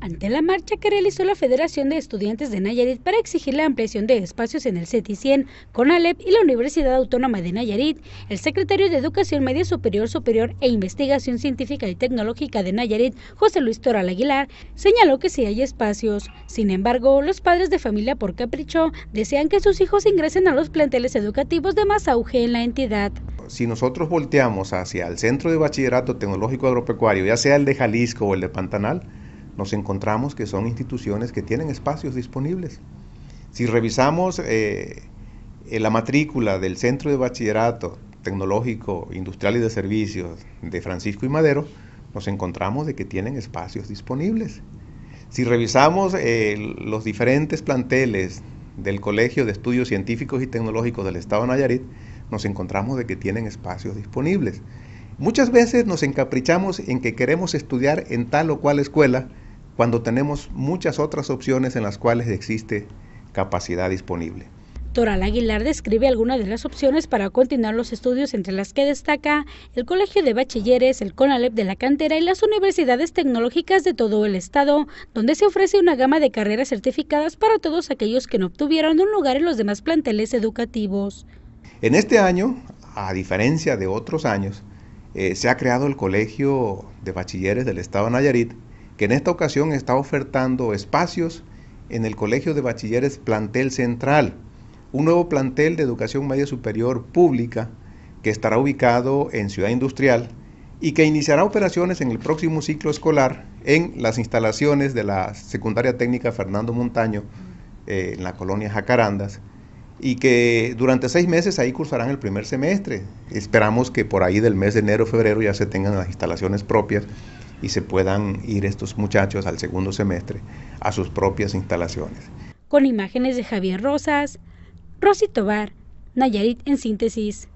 ante la marcha que realizó la Federación de Estudiantes de Nayarit para exigir la ampliación de espacios en el CETI 100, CONALEP y la Universidad Autónoma de Nayarit, el secretario de Educación Media Superior Superior e Investigación Científica y Tecnológica de Nayarit, José Luis Toral Aguilar, señaló que sí hay espacios. Sin embargo, los padres de familia por capricho desean que sus hijos ingresen a los planteles educativos de más auge en la entidad. Si nosotros volteamos hacia el Centro de Bachillerato Tecnológico Agropecuario, ya sea el de Jalisco o el de Pantanal, nos encontramos que son instituciones que tienen espacios disponibles. Si revisamos eh, eh, la matrícula del Centro de Bachillerato Tecnológico, Industrial y de Servicios de Francisco y Madero, nos encontramos de que tienen espacios disponibles. Si revisamos eh, los diferentes planteles del Colegio de Estudios Científicos y Tecnológicos del Estado de Nayarit, nos encontramos de que tienen espacios disponibles. Muchas veces nos encaprichamos en que queremos estudiar en tal o cual escuela cuando tenemos muchas otras opciones en las cuales existe capacidad disponible. Toral Aguilar describe algunas de las opciones para continuar los estudios, entre las que destaca el Colegio de Bachilleres, el CONALEP de la Cantera y las universidades tecnológicas de todo el estado, donde se ofrece una gama de carreras certificadas para todos aquellos que no obtuvieron un lugar en los demás planteles educativos. En este año, a diferencia de otros años, eh, se ha creado el Colegio de Bachilleres del Estado de Nayarit, que en esta ocasión está ofertando espacios en el Colegio de Bachilleres Plantel Central, un nuevo plantel de educación media superior pública que estará ubicado en Ciudad Industrial y que iniciará operaciones en el próximo ciclo escolar en las instalaciones de la Secundaria Técnica Fernando Montaño eh, en la colonia Jacarandas y que durante seis meses ahí cursarán el primer semestre. Esperamos que por ahí del mes de enero, febrero ya se tengan las instalaciones propias y se puedan ir estos muchachos al segundo semestre a sus propias instalaciones. Con imágenes de Javier Rosas, Rosy Tobar, Nayarit en síntesis.